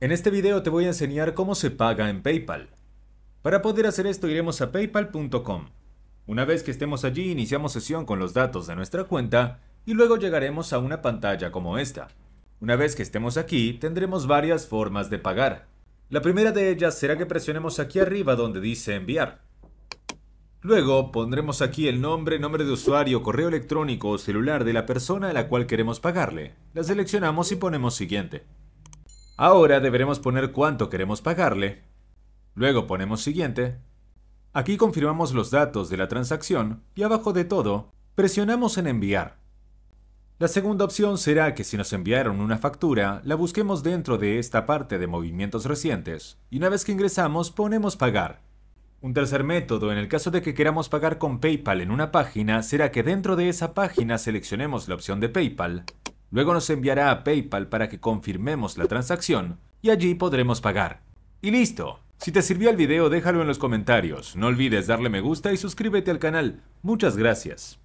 En este video te voy a enseñar cómo se paga en PayPal. Para poder hacer esto iremos a paypal.com. Una vez que estemos allí iniciamos sesión con los datos de nuestra cuenta y luego llegaremos a una pantalla como esta. Una vez que estemos aquí tendremos varias formas de pagar. La primera de ellas será que presionemos aquí arriba donde dice enviar. Luego pondremos aquí el nombre, nombre de usuario, correo electrónico o celular de la persona a la cual queremos pagarle. La seleccionamos y ponemos siguiente. Ahora deberemos poner cuánto queremos pagarle. Luego ponemos siguiente. Aquí confirmamos los datos de la transacción y abajo de todo presionamos en enviar. La segunda opción será que si nos enviaron una factura, la busquemos dentro de esta parte de movimientos recientes y una vez que ingresamos ponemos pagar. Un tercer método, en el caso de que queramos pagar con PayPal en una página, será que dentro de esa página seleccionemos la opción de PayPal Luego nos enviará a PayPal para que confirmemos la transacción y allí podremos pagar. Y listo. Si te sirvió el video déjalo en los comentarios, no olvides darle me gusta y suscríbete al canal. Muchas gracias.